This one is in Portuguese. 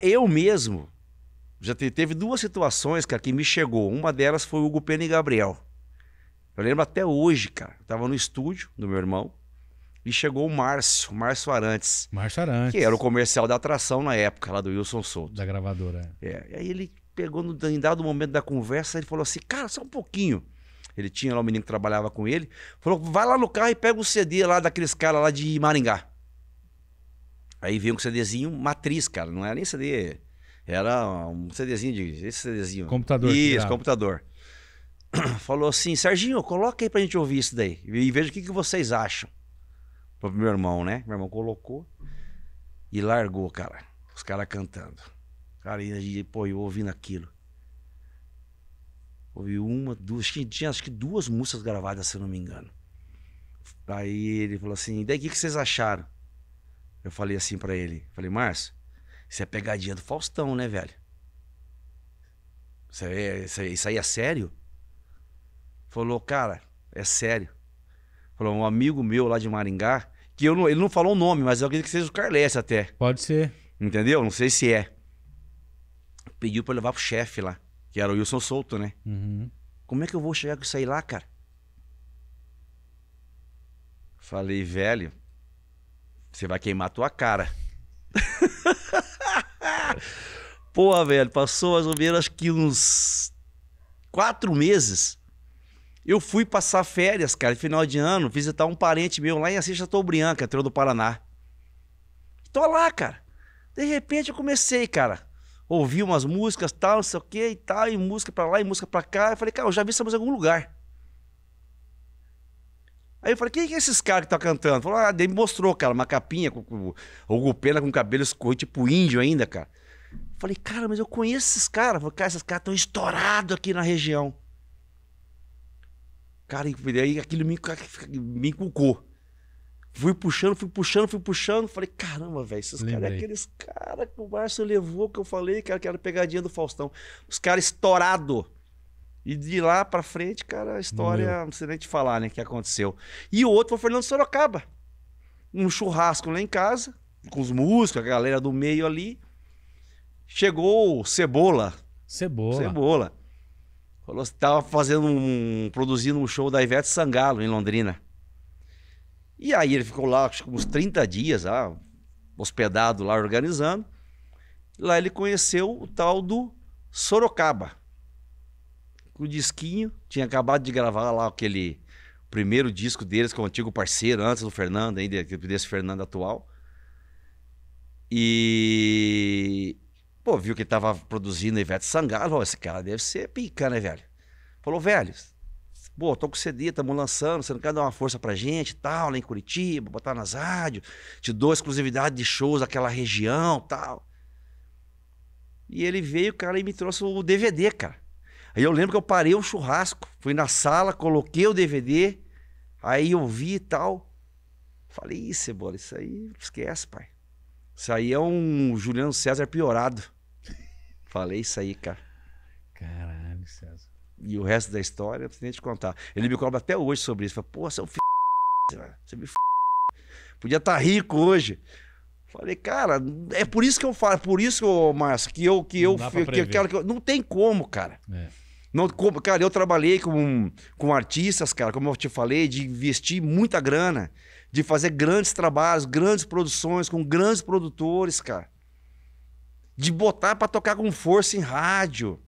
Eu mesmo já te, teve duas situações, cara, que me chegou. Uma delas foi o Hugo Pena e Gabriel. Eu lembro até hoje, cara. Eu tava no estúdio do meu irmão e chegou o Márcio, Márcio Arantes. Márcio Arantes. Que era o comercial da atração na época, lá do Wilson Souto. Da gravadora. É. é. E aí ele pegou, no, em dado momento da conversa, ele falou assim: cara, só um pouquinho. Ele tinha lá um menino que trabalhava com ele. Falou: vai lá no carro e pega o um CD lá daqueles caras lá de Maringá. Aí veio um CDzinho matriz, cara. Não era nem CD. Era um CDzinho de. Esse CDzinho. Computador. Isso, computador. Falou assim, Serginho, coloca aí pra gente ouvir isso daí. E veja o que, que vocês acham. Pro meu irmão, né? Meu irmão colocou e largou, cara. Os caras cantando. Cara, e aí, pô, eu ouvindo aquilo. Ouvi uma, duas. Tinha acho que duas músicas gravadas, se eu não me engano. Aí ele falou assim: e daí o que, que vocês acharam? Eu falei assim para ele, falei, Márcio, isso é pegadinha do Faustão, né, velho? Isso, é, isso, é, isso aí é sério? Falou, cara, é sério. Falou, um amigo meu lá de Maringá, que eu não, ele não falou o nome, mas eu acredito que seja o Carlesse até. Pode ser. Entendeu? Não sei se é. Pediu pra levar pro chefe lá, que era o Wilson Souto, né? Uhum. Como é que eu vou chegar com isso aí lá, cara? Falei, velho, você vai queimar a tua cara. Pô, velho, passou mais ou menos que uns quatro meses. Eu fui passar férias, cara, final de ano, visitar um parente meu lá em Assis Chateaubriand, que é do Paraná. Tô lá, cara. De repente eu comecei, cara. Ouvi umas músicas, tal, não sei o que e tal, e música pra lá e música pra cá. Eu falei, cara, eu já vi essa música em algum lugar. Aí eu falei, quem é esses caras que tá cantando? Falou, ah, daí mostrou, cara, uma capinha com, com o Gupena com cabelo escuro, tipo índio ainda, cara. falei, cara, mas eu conheço esses caras. Falei, cara, esses caras estão estourados aqui na região. Cara, e aí aquilo me, me inculcou. Fui puxando, fui puxando, fui puxando. Falei, caramba, velho, esses caras é aqueles caras que o Márcio levou, que eu falei, cara, que era pegadinha do Faustão. Os caras estourados. E de lá para frente, cara, a história, Meu. não precisa nem te falar, né, que aconteceu. E o outro foi o Fernando Sorocaba. Um churrasco lá em casa, com os músicos, a galera do meio ali. Chegou Cebola. Cebola. Cebola. Falou tava fazendo um. produzindo um show da Ivete Sangalo em Londrina. E aí ele ficou lá, acho que uns 30 dias ah hospedado lá, organizando. Lá ele conheceu o tal do Sorocaba com o disquinho. Tinha acabado de gravar lá aquele primeiro disco deles com o antigo parceiro, antes do Fernando, ainda desse Fernando atual. E. Pô, viu que tava produzindo Ivete Sangalo. Falou, esse cara deve ser pica, né, velho? Falou, velho, pô, tô com CD, tamo lançando, você não quer dar uma força pra gente tal, lá em Curitiba, botar nas rádios, te dou exclusividade de shows daquela região tal. E ele veio, cara, e me trouxe o DVD, cara. Aí eu lembro que eu parei o churrasco, fui na sala, coloquei o DVD, aí eu vi e tal. Falei, Ih, Cebola, isso aí esquece, pai. Isso aí é um Juliano César piorado. Falei isso aí, cara. Caralho, César. E o resto da história eu preciso te contar. Ele me cobra até hoje sobre isso. Falei, pô, seu filho. Você me f... Podia estar tá rico hoje. Falei, cara, é por isso que eu falo, por isso, Márcio, que eu, que eu, que, eu, que eu, não tem como, cara. É. Não, cara, eu trabalhei com, com artistas, cara, como eu te falei, de investir muita grana, de fazer grandes trabalhos, grandes produções com grandes produtores, cara. De botar para tocar com força em rádio.